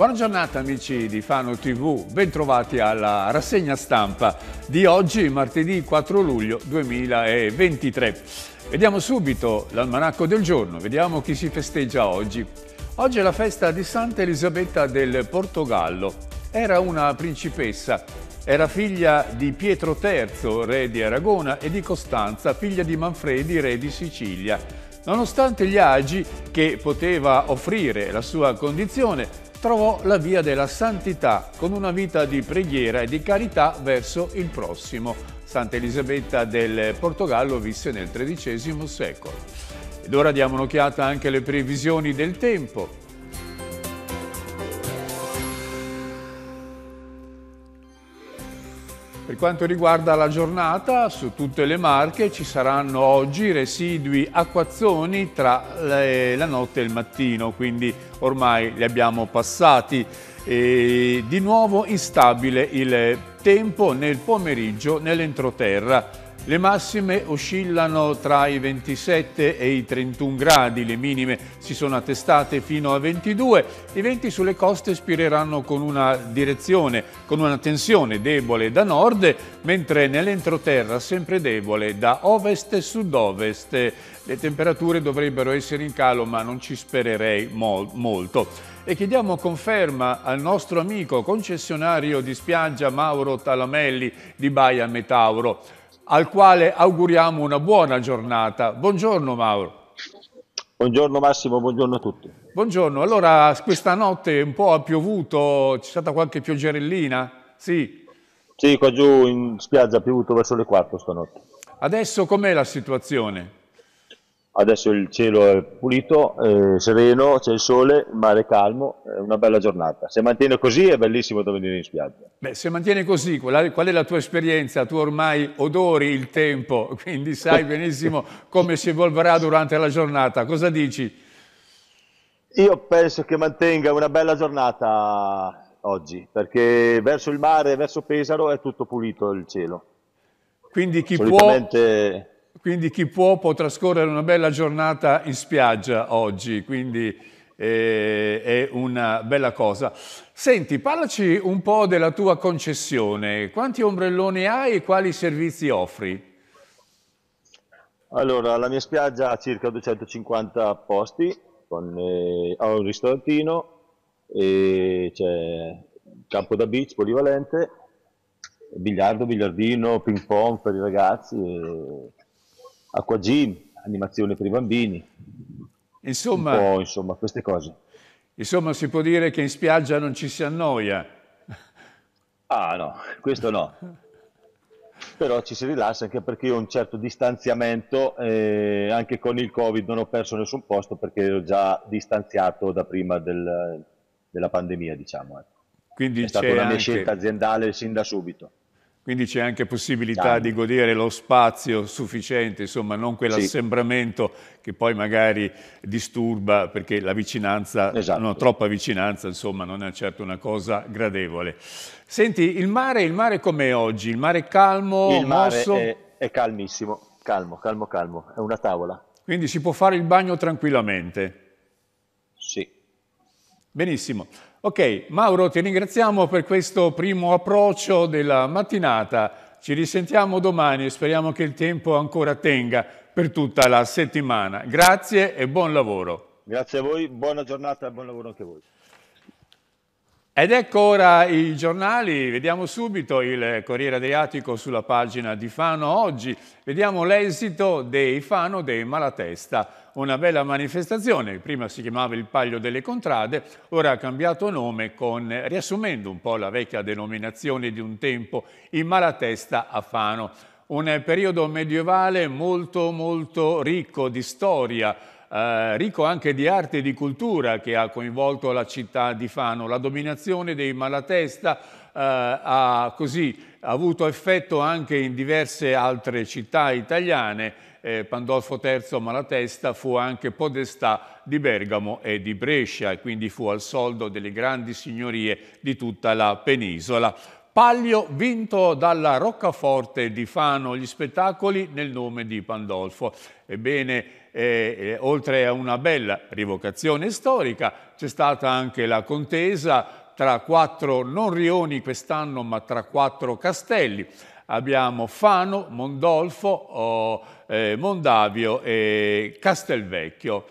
Buona giornata amici di Fano TV, bentrovati alla rassegna stampa di oggi, martedì 4 luglio 2023. Vediamo subito l'almanacco del giorno, vediamo chi si festeggia oggi. Oggi è la festa di Santa Elisabetta del Portogallo. Era una principessa, era figlia di Pietro III, re di Aragona, e di Costanza, figlia di Manfredi, re di Sicilia. Nonostante gli agi che poteva offrire la sua condizione, trovò la via della santità con una vita di preghiera e di carità verso il prossimo. Santa Elisabetta del Portogallo visse nel XIII secolo. Ed ora diamo un'occhiata anche alle previsioni del tempo. Per quanto riguarda la giornata, su tutte le marche ci saranno oggi residui acquazzoni tra le, la notte e il mattino, quindi ormai li abbiamo passati. E di nuovo instabile il tempo nel pomeriggio nell'entroterra. Le massime oscillano tra i 27 e i 31 gradi, le minime si sono attestate fino a 22. I venti sulle coste spireranno con una direzione, con una tensione debole da nord, mentre nell'entroterra sempre debole da ovest e sud-ovest. Le temperature dovrebbero essere in calo, ma non ci spererei mol molto e chiediamo conferma al nostro amico concessionario di spiaggia Mauro Talamelli di Baia Metauro al quale auguriamo una buona giornata. Buongiorno Mauro. Buongiorno Massimo, buongiorno a tutti. Buongiorno, allora questa notte un po' ha piovuto, c'è stata qualche pioggerellina? Sì. Sì, qua giù in spiaggia ha piovuto verso le 4 stanotte. Adesso com'è la situazione? adesso il cielo è pulito, eh, sereno, c'è il sole, il mare è calmo, è una bella giornata. Se mantiene così è bellissimo da venire in spiaggia. Beh, se mantiene così, qual è, qual è la tua esperienza? Tu ormai odori il tempo, quindi sai benissimo come si evolverà durante la giornata. Cosa dici? Io penso che mantenga una bella giornata oggi, perché verso il mare, verso Pesaro è tutto pulito il cielo. Quindi chi Solitamente... può quindi chi può può trascorrere una bella giornata in spiaggia oggi, quindi eh, è una bella cosa. Senti, parlaci un po' della tua concessione. Quanti ombrelloni hai e quali servizi offri? Allora, la mia spiaggia ha circa 250 posti, con, eh, ho un ristorantino, c'è campo da beach polivalente, biliardo, biliardino, ping pong per i ragazzi. E acqua gym, animazione per i bambini, insomma, insomma, queste cose. Insomma, si può dire che in spiaggia non ci si annoia. Ah no, questo no. Però ci si rilassa anche perché io ho un certo distanziamento, eh, anche con il Covid non ho perso nessun posto perché ero già distanziato da prima del, della pandemia, diciamo. Ecco. Quindi è stata una mia anche... scelta aziendale sin da subito. Quindi c'è anche possibilità di godere lo spazio sufficiente, insomma, non quell'assembramento sì. che poi magari disturba perché la vicinanza, esatto. no, troppa vicinanza, insomma, non è certo una cosa gradevole. Senti, il mare, il mare com'è oggi? Il mare è calmo, il mosso? Mare è, è calmissimo, calmo, calmo, calmo, è una tavola. Quindi si può fare il bagno tranquillamente? Sì. Benissimo. Ok, Mauro, ti ringraziamo per questo primo approccio della mattinata. Ci risentiamo domani e speriamo che il tempo ancora tenga per tutta la settimana. Grazie e buon lavoro. Grazie a voi, buona giornata e buon lavoro anche a voi. Ed ecco ora i giornali, vediamo subito il Corriere Adriatico sulla pagina di Fano oggi, vediamo l'esito dei Fano dei Malatesta una bella manifestazione, prima si chiamava il Paglio delle Contrade, ora ha cambiato nome con, riassumendo un po' la vecchia denominazione di un tempo, il Malatesta a Fano. Un periodo medievale molto molto ricco di storia, eh, ricco anche di arte e di cultura che ha coinvolto la città di Fano. La dominazione dei Malatesta eh, ha così avuto effetto anche in diverse altre città italiane. Eh, Pandolfo III Malatesta fu anche podestà di Bergamo e di Brescia e quindi fu al soldo delle grandi signorie di tutta la penisola. Paglio vinto dalla Roccaforte di Fano, gli spettacoli nel nome di Pandolfo. Ebbene, eh, oltre a una bella rivocazione storica, c'è stata anche la contesa tra quattro, non rioni quest'anno, ma tra quattro castelli. Abbiamo Fano, Mondolfo, oh, eh, Mondavio e Castelvecchio.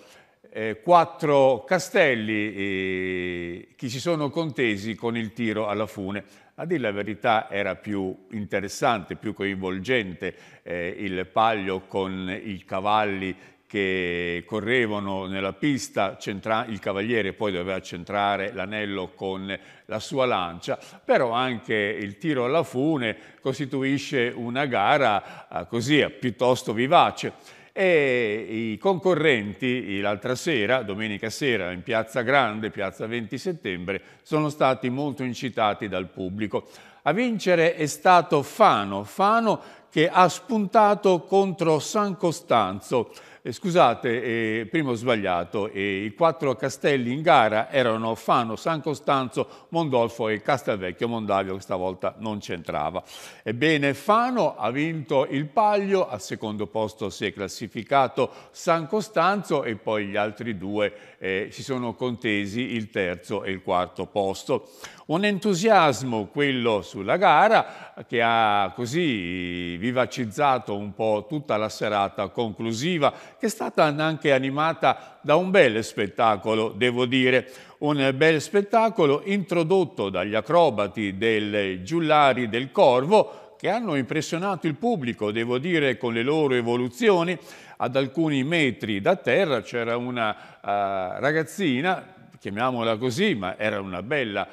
Eh, quattro castelli eh, che si sono contesi con il tiro alla fune. A dire la verità era più interessante, più coinvolgente eh, il paglio con i cavalli che correvano nella pista, il cavaliere poi doveva centrare l'anello con la sua lancia, però anche il tiro alla fune costituisce una gara eh, così eh, piuttosto vivace. E i concorrenti l'altra sera, domenica sera, in Piazza Grande, Piazza 20 Settembre, sono stati molto incitati dal pubblico. A vincere è stato Fano, Fano che ha spuntato contro San Costanzo eh, scusate, eh, prima ho sbagliato, eh, i quattro castelli in gara erano Fano, San Costanzo, Mondolfo e Castelvecchio, Mondavio questa volta non c'entrava. Ebbene, Fano ha vinto il Paglio, al secondo posto si è classificato San Costanzo e poi gli altri due eh, si sono contesi il terzo e il quarto posto. Un entusiasmo quello sulla gara che ha così vivacizzato un po' tutta la serata conclusiva che è stata anche animata da un bel spettacolo, devo dire, un bel spettacolo introdotto dagli acrobati del Giullari del Corvo, che hanno impressionato il pubblico, devo dire, con le loro evoluzioni. Ad alcuni metri da terra c'era una uh, ragazzina chiamiamola così, ma era una bella,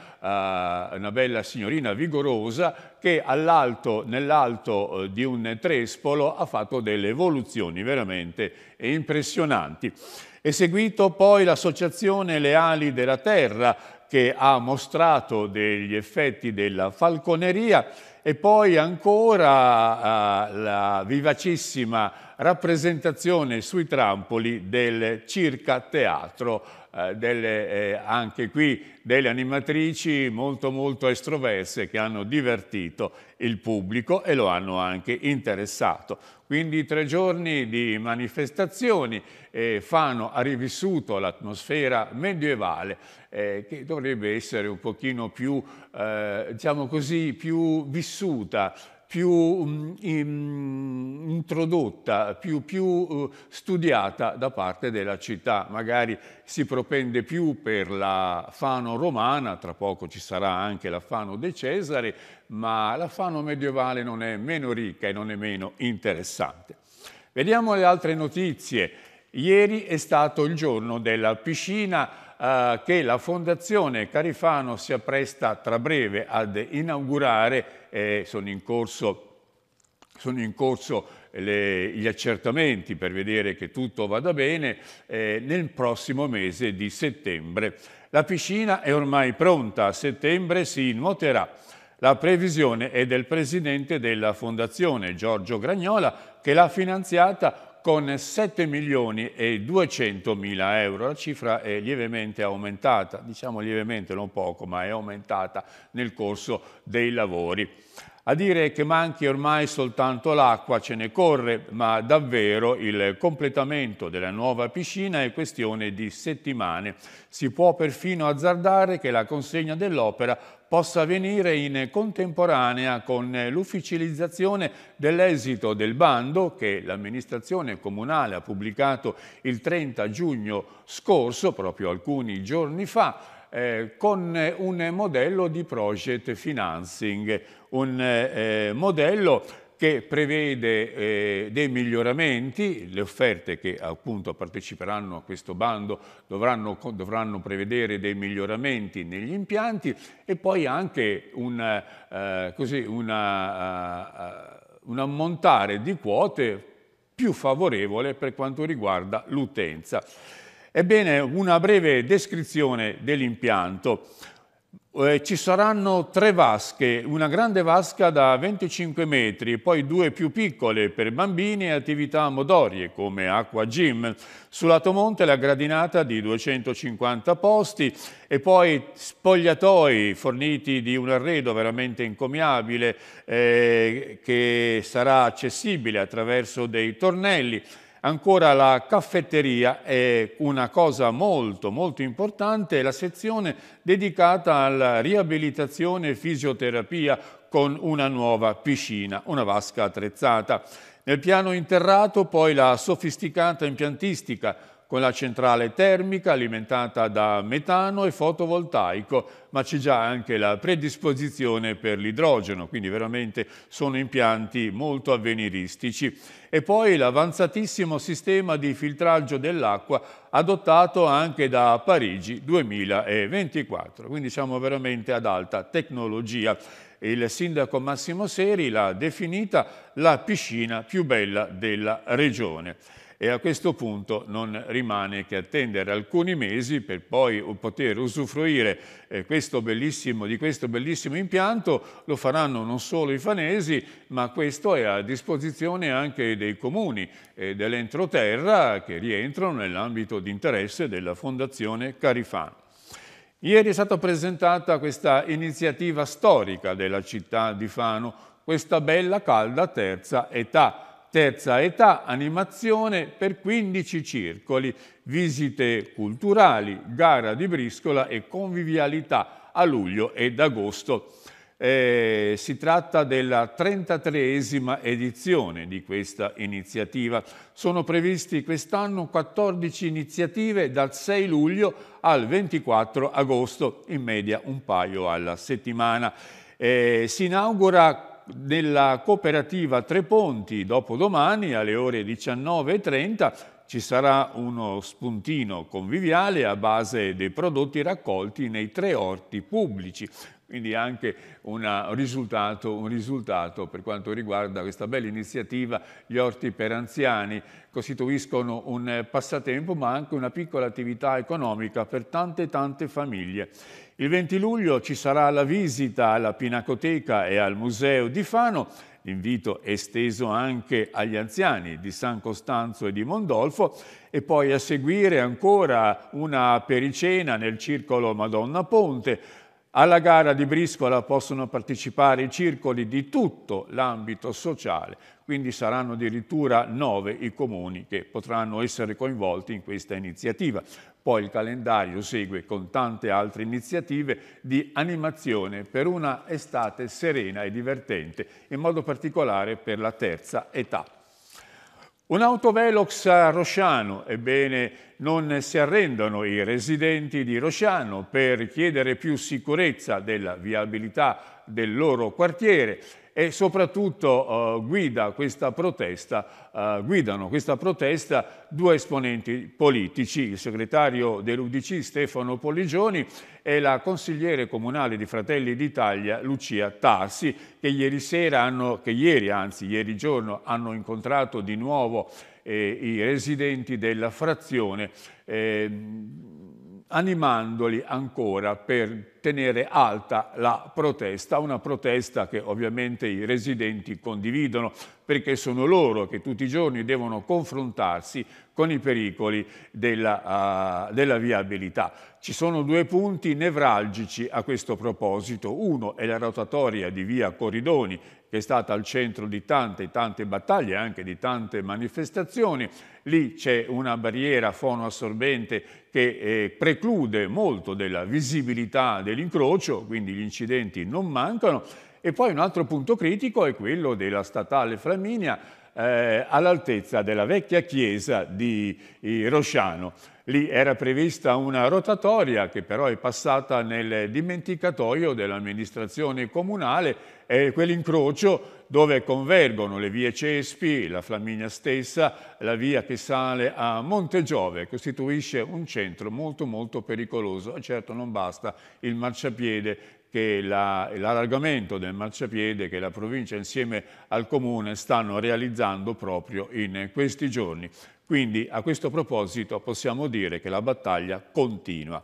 uh, una bella signorina vigorosa che all'alto, nell'alto uh, di un trespolo ha fatto delle evoluzioni veramente impressionanti. È seguito poi l'associazione Le Ali della Terra che ha mostrato degli effetti della falconeria e poi ancora eh, la vivacissima rappresentazione sui trampoli del circa teatro, eh, delle, eh, anche qui delle animatrici molto molto estroverse che hanno divertito il pubblico e lo hanno anche interessato. Quindi tre giorni di manifestazioni, eh, Fano ha rivissuto l'atmosfera medievale eh, che dovrebbe essere un pochino più eh, diciamo così, più vissuta, più um, introdotta, più, più eh, studiata da parte della città. Magari si propende più per la Fano romana, tra poco ci sarà anche la Fano de Cesare, ma la Fano medievale non è meno ricca e non è meno interessante. Vediamo le altre notizie. Ieri è stato il giorno della piscina eh, che la Fondazione Carifano si appresta tra breve ad inaugurare, eh, sono in corso, sono in corso le, gli accertamenti per vedere che tutto vada bene eh, nel prossimo mese di settembre. La piscina è ormai pronta, a settembre si nuoterà. La previsione è del presidente della fondazione Giorgio Gragnola che l'ha finanziata con 7 milioni e 200 mila euro. La cifra è lievemente aumentata, diciamo lievemente non poco, ma è aumentata nel corso dei lavori. A dire che manchi ormai soltanto l'acqua ce ne corre, ma davvero il completamento della nuova piscina è questione di settimane. Si può perfino azzardare che la consegna dell'opera possa avvenire in contemporanea con l'ufficializzazione dell'esito del bando che l'amministrazione comunale ha pubblicato il 30 giugno scorso, proprio alcuni giorni fa, eh, con eh, un modello di project financing, un eh, eh, modello che prevede eh, dei miglioramenti, le offerte che appunto parteciperanno a questo bando dovranno, dovranno prevedere dei miglioramenti negli impianti e poi anche un, eh, così, una, uh, un ammontare di quote più favorevole per quanto riguarda l'utenza. Ebbene, una breve descrizione dell'impianto. Eh, ci saranno tre vasche, una grande vasca da 25 metri, poi due più piccole per bambini e attività motorie come acqua gym. Sull'Atomonte la gradinata di 250 posti e poi spogliatoi forniti di un arredo veramente incomiabile eh, che sarà accessibile attraverso dei tornelli Ancora la caffetteria è una cosa molto molto importante, è la sezione dedicata alla riabilitazione e fisioterapia con una nuova piscina, una vasca attrezzata. Nel piano interrato poi la sofisticata impiantistica con la centrale termica alimentata da metano e fotovoltaico, ma c'è già anche la predisposizione per l'idrogeno, quindi veramente sono impianti molto avveniristici. E poi l'avanzatissimo sistema di filtraggio dell'acqua adottato anche da Parigi 2024, quindi siamo veramente ad alta tecnologia. Il sindaco Massimo Seri l'ha definita la piscina più bella della regione e a questo punto non rimane che attendere alcuni mesi per poi poter usufruire eh, questo di questo bellissimo impianto, lo faranno non solo i fanesi ma questo è a disposizione anche dei comuni e eh, dell'entroterra che rientrano nell'ambito di interesse della Fondazione Carifan. Ieri è stata presentata questa iniziativa storica della città di Fano, questa bella calda terza età terza età, animazione per 15 circoli, visite culturali, gara di briscola e convivialità a luglio ed agosto. Eh, si tratta della 33esima edizione di questa iniziativa. Sono previsti quest'anno 14 iniziative dal 6 luglio al 24 agosto, in media un paio alla settimana. Eh, si inaugura nella cooperativa Tre Ponti dopodomani alle ore 19.30 ci sarà uno spuntino conviviale a base dei prodotti raccolti nei tre orti pubblici. Quindi anche una, risultato, un risultato per quanto riguarda questa bella iniziativa, gli orti per anziani costituiscono un passatempo ma anche una piccola attività economica per tante tante famiglie. Il 20 luglio ci sarà la visita alla Pinacoteca e al Museo di Fano l'invito è esteso anche agli anziani di San Costanzo e di Mondolfo e poi a seguire ancora una pericena nel circolo Madonna Ponte alla gara di briscola possono partecipare i circoli di tutto l'ambito sociale, quindi saranno addirittura nove i comuni che potranno essere coinvolti in questa iniziativa. Poi il calendario segue con tante altre iniziative di animazione per una estate serena e divertente, in modo particolare per la terza età. Un autovelox Rosciano, ebbene non si arrendono i residenti di Rosciano per chiedere più sicurezza della viabilità del loro quartiere e soprattutto eh, guida questa protesta, eh, guidano questa protesta due esponenti politici, il segretario dell'Udc Stefano Poligioni e la consigliere comunale di Fratelli d'Italia Lucia Tassi, che ieri sera hanno, che ieri anzi ieri giorno hanno incontrato di nuovo eh, i residenti della frazione ehm, animandoli ancora per tenere alta la protesta, una protesta che ovviamente i residenti condividono perché sono loro che tutti i giorni devono confrontarsi con i pericoli della, uh, della, viabilità. Ci sono due punti nevralgici a questo proposito. Uno è la rotatoria di via Corridoni, che è stata al centro di tante, tante battaglie, anche di tante manifestazioni. Lì c'è una barriera fonoassorbente che eh, preclude molto della visibilità dei dell'incrocio, quindi gli incidenti non mancano. E poi un altro punto critico è quello della statale Flaminia eh, all'altezza della vecchia chiesa di eh, Rosciano. Lì era prevista una rotatoria che però è passata nel dimenticatoio dell'amministrazione comunale e quell'incrocio dove convergono le vie Cespi, la Flaminia stessa, la via che sale a Monte Giove, costituisce un centro molto molto pericoloso. Certo non basta il marciapiede l'allargamento la, del marciapiede che la provincia insieme al comune stanno realizzando proprio in questi giorni. Quindi a questo proposito possiamo dire che la battaglia continua.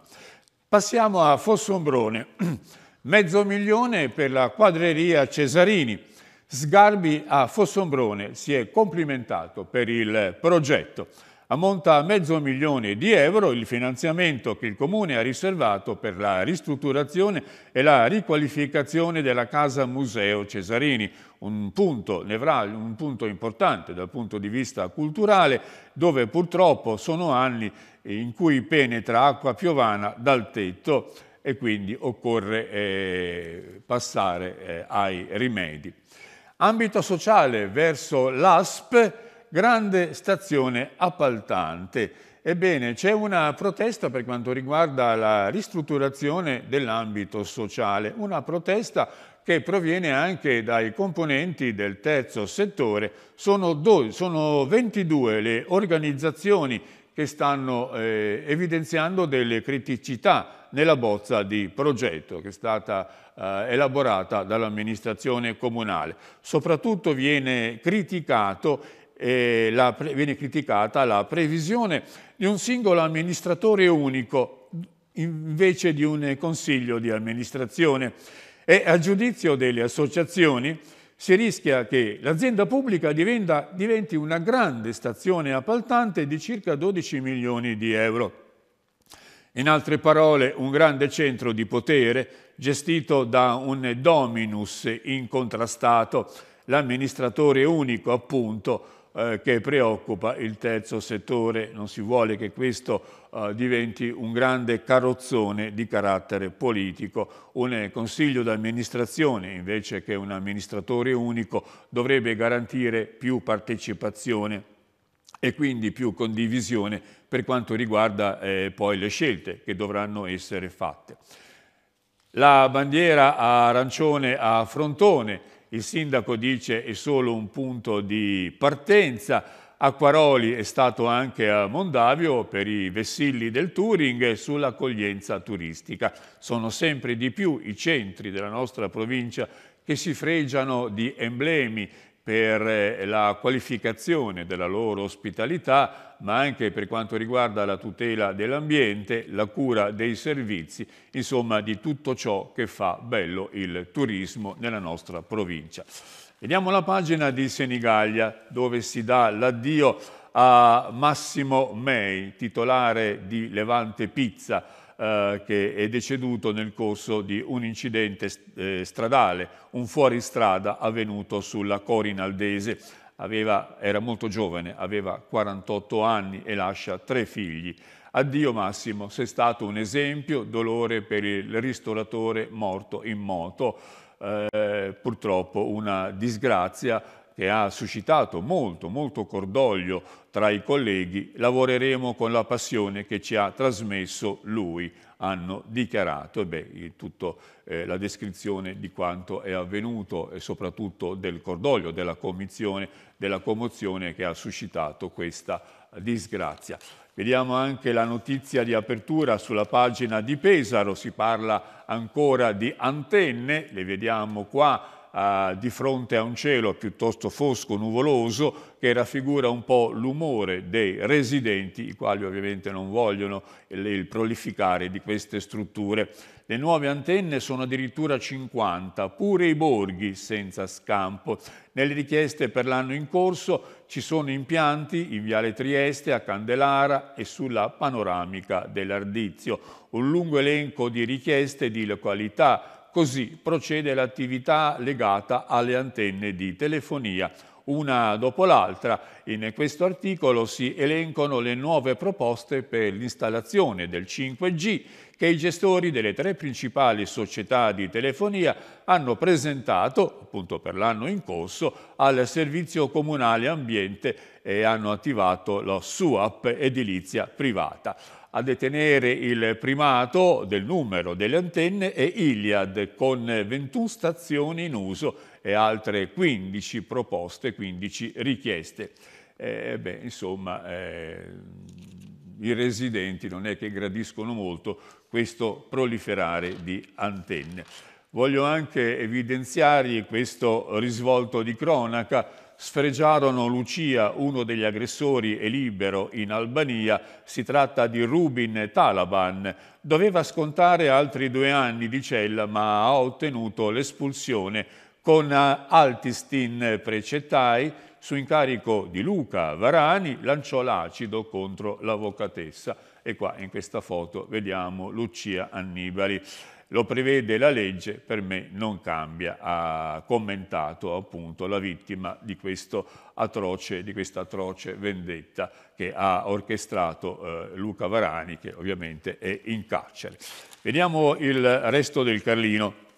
Passiamo a Fossombrone. Mezzo milione per la quadreria Cesarini. Sgarbi a Fossombrone si è complimentato per il progetto. Ammonta a mezzo milione di euro il finanziamento che il Comune ha riservato per la ristrutturazione e la riqualificazione della Casa Museo Cesarini, un punto un punto importante dal punto di vista culturale, dove purtroppo sono anni in cui penetra acqua piovana dal tetto e quindi occorre eh, passare eh, ai rimedi. Ambito sociale verso l'ASP, grande stazione appaltante. Ebbene, c'è una protesta per quanto riguarda la ristrutturazione dell'ambito sociale, una protesta che proviene anche dai componenti del terzo settore. Sono, do, sono 22 le organizzazioni che stanno eh, evidenziando delle criticità nella bozza di progetto che è stata eh, elaborata dall'amministrazione comunale. Soprattutto viene, eh, la, viene criticata la previsione di un singolo amministratore unico invece di un consiglio di amministrazione e a giudizio delle associazioni si rischia che l'azienda pubblica diventa, diventi una grande stazione appaltante di circa 12 milioni di euro. In altre parole, un grande centro di potere gestito da un dominus incontrastato, l'amministratore unico appunto, eh, che preoccupa il terzo settore. Non si vuole che questo eh, diventi un grande carrozzone di carattere politico. Un eh, consiglio d'amministrazione, invece che un amministratore unico, dovrebbe garantire più partecipazione e quindi più condivisione per quanto riguarda eh, poi le scelte che dovranno essere fatte. La bandiera arancione a frontone, il sindaco dice è solo un punto di partenza, Acquaroli è stato anche a Mondavio per i vessilli del touring sull'accoglienza turistica. Sono sempre di più i centri della nostra provincia che si fregiano di emblemi per eh, la qualificazione della loro ospitalità, ma anche per quanto riguarda la tutela dell'ambiente, la cura dei servizi, insomma di tutto ciò che fa bello il turismo nella nostra provincia. Vediamo la pagina di Senigallia, dove si dà l'addio a Massimo Mei, titolare di Levante Pizza, eh, che è deceduto nel corso di un incidente eh, stradale, un fuoristrada avvenuto sulla Corinaldese. Aveva, era molto giovane, aveva 48 anni e lascia tre figli. Addio Massimo, sei stato un esempio, dolore per il ristoratore morto in moto. Eh, purtroppo una disgrazia che ha suscitato molto, molto cordoglio tra i colleghi, lavoreremo con la passione che ci ha trasmesso lui, hanno dichiarato. E beh, tutta eh, la descrizione di quanto è avvenuto e soprattutto del cordoglio, della commissione, della commozione che ha suscitato questa disgrazia. Vediamo anche la notizia di apertura sulla pagina di Pesaro, si parla ancora di antenne, le vediamo qua di fronte a un cielo piuttosto fosco, nuvoloso, che raffigura un po' l'umore dei residenti, i quali ovviamente non vogliono il prolificare di queste strutture. Le nuove antenne sono addirittura 50, pure i borghi senza scampo. Nelle richieste per l'anno in corso ci sono impianti in Viale Trieste, a Candelara e sulla panoramica dell'Ardizio. Un lungo elenco di richieste di località, Così procede l'attività legata alle antenne di telefonia una dopo l'altra. In questo articolo si elencano le nuove proposte per l'installazione del 5G che i gestori delle tre principali società di telefonia hanno presentato, appunto per l'anno in corso, al Servizio Comunale Ambiente e hanno attivato la SUAP edilizia privata a detenere il primato del numero delle antenne è Iliad con 21 stazioni in uso e altre 15 proposte, 15 richieste. Eh, beh, insomma, eh, i residenti non è che gradiscono molto questo proliferare di antenne. Voglio anche evidenziargli questo risvolto di cronaca sfregiarono Lucia, uno degli aggressori e libero in Albania, si tratta di Rubin Talaban. Doveva scontare altri due anni di cella ma ha ottenuto l'espulsione con eh, Altistin Precettai, su incarico di Luca Varani lanciò l'acido contro l'avvocatessa e qua in questa foto vediamo Lucia Annibali lo prevede la legge, per me non cambia, ha commentato appunto la vittima di, atroce, di questa atroce vendetta che ha orchestrato eh, Luca Varani, che ovviamente è in carcere. Vediamo il resto del Carlino.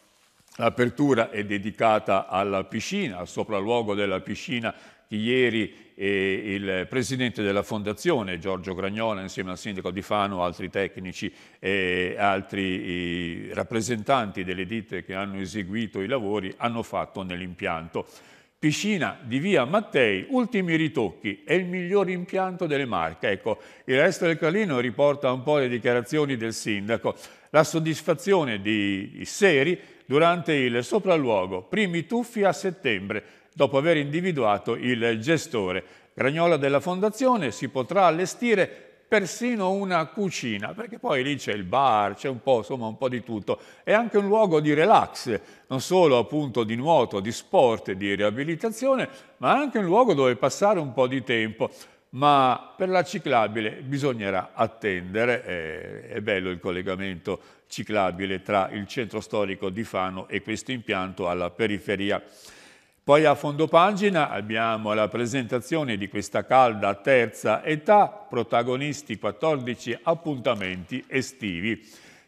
L'apertura è dedicata alla piscina, al sopralluogo della piscina che ieri eh, il presidente della fondazione Giorgio Gragnola insieme al sindaco di Fano, altri tecnici e altri rappresentanti delle ditte che hanno eseguito i lavori hanno fatto nell'impianto. Piscina di via Mattei, ultimi ritocchi, è il miglior impianto delle Marche. Ecco, il resto del Calino riporta un po' le dichiarazioni del sindaco. La soddisfazione di Seri durante il sopralluogo, primi tuffi a settembre, dopo aver individuato il gestore. Gragnola della Fondazione si potrà allestire persino una cucina, perché poi lì c'è il bar, c'è un po', insomma, un po' di tutto. È anche un luogo di relax, non solo appunto di nuoto, di sport, di riabilitazione, ma anche un luogo dove passare un po' di tempo. Ma per la ciclabile bisognerà attendere, eh, è bello il collegamento ciclabile tra il centro storico di Fano e questo impianto alla periferia. Poi a fondo pagina abbiamo la presentazione di questa calda terza età, protagonisti 14 appuntamenti estivi.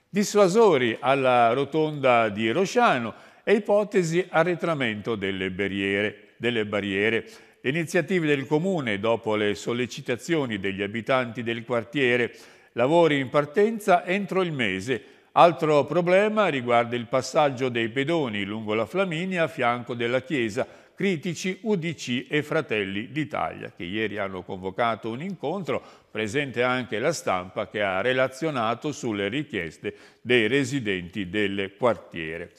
Dissuasori alla rotonda di Rosciano e ipotesi arretramento delle barriere. Delle barriere. Le iniziative del Comune, dopo le sollecitazioni degli abitanti del quartiere, lavori in partenza entro il mese, Altro problema riguarda il passaggio dei pedoni lungo la Flaminia a fianco della Chiesa, critici UDC e Fratelli d'Italia, che ieri hanno convocato un incontro, presente anche la stampa che ha relazionato sulle richieste dei residenti del quartiere.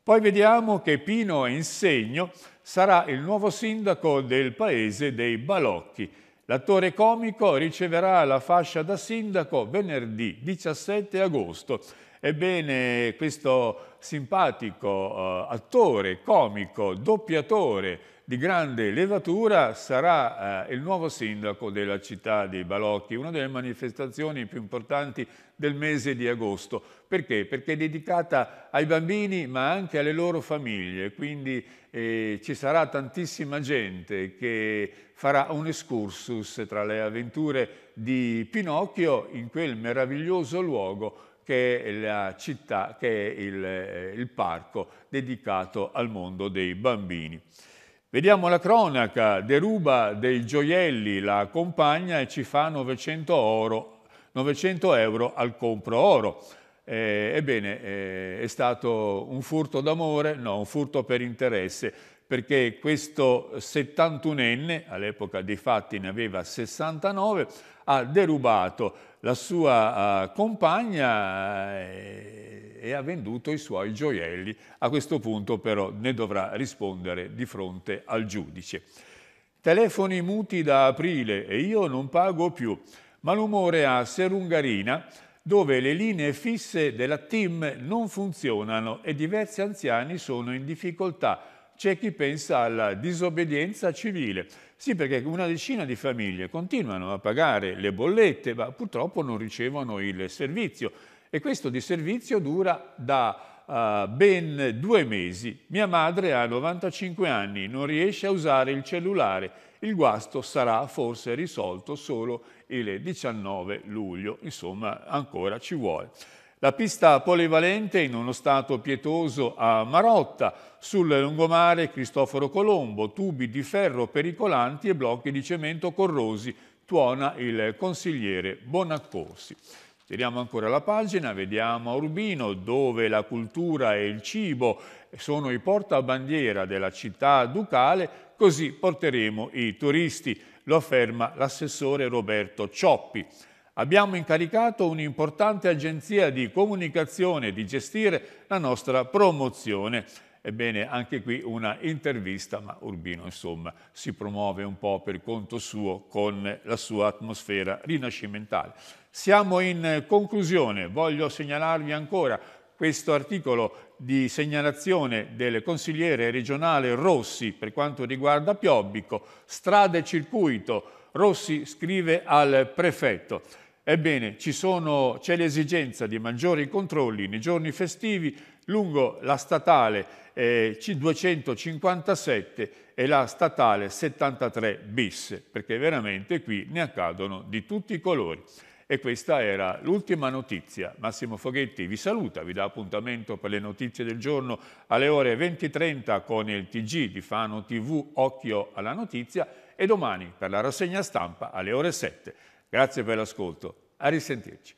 Poi vediamo che Pino Insegno sarà il nuovo sindaco del paese dei Balocchi. L'attore comico riceverà la fascia da sindaco venerdì 17 agosto Ebbene, questo simpatico eh, attore, comico, doppiatore di grande levatura sarà eh, il nuovo sindaco della città di Balocchi, una delle manifestazioni più importanti del mese di agosto. Perché? Perché è dedicata ai bambini ma anche alle loro famiglie, quindi eh, ci sarà tantissima gente che farà un excursus tra le avventure di Pinocchio in quel meraviglioso luogo che è, la città, che è il, eh, il parco dedicato al mondo dei bambini. Vediamo la cronaca, deruba dei gioielli la compagna e ci fa 900 euro, 900 euro al compro oro. Eh, ebbene, eh, è stato un furto d'amore? No, un furto per interesse perché questo 71enne, all'epoca dei fatti ne aveva 69, ha derubato la sua uh, compagna e, eh, e ha venduto i suoi gioielli. A questo punto però ne dovrà rispondere di fronte al giudice. Telefoni muti da aprile e io non pago più. Malumore a Serungarina, dove le linee fisse della team non funzionano e diversi anziani sono in difficoltà c'è chi pensa alla disobbedienza civile. Sì, perché una decina di famiglie continuano a pagare le bollette, ma purtroppo non ricevono il servizio. E questo di servizio dura da uh, ben due mesi. Mia madre ha 95 anni, non riesce a usare il cellulare. Il guasto sarà forse risolto solo il 19 luglio, insomma ancora ci vuole. La pista polivalente in uno stato pietoso a Marotta, sul lungomare Cristoforo Colombo, tubi di ferro pericolanti e blocchi di cemento corrosi, tuona il consigliere Bonaccorsi. Tiriamo ancora la pagina, vediamo a Urbino, dove la cultura e il cibo sono i portabandiera della città ducale, così porteremo i turisti, lo afferma l'assessore Roberto Cioppi. Abbiamo incaricato un'importante agenzia di comunicazione di gestire la nostra promozione. Ebbene, anche qui una intervista, ma Urbino insomma si promuove un po' per conto suo con la sua atmosfera rinascimentale. Siamo in conclusione, voglio segnalarvi ancora questo articolo di segnalazione del consigliere regionale Rossi per quanto riguarda Piobbico, strade circuito, Rossi scrive al prefetto Ebbene, sono, c'è l'esigenza di maggiori controlli nei giorni festivi lungo la statale eh, 257 e la statale 73 bis, perché veramente qui ne accadono di tutti i colori. E questa era l'ultima notizia. Massimo Foghetti vi saluta, vi dà appuntamento per le notizie del giorno alle ore 20.30 con il TG di Fano TV Occhio alla Notizia e domani per la rassegna stampa alle ore 7. Grazie per l'ascolto, a risentirci.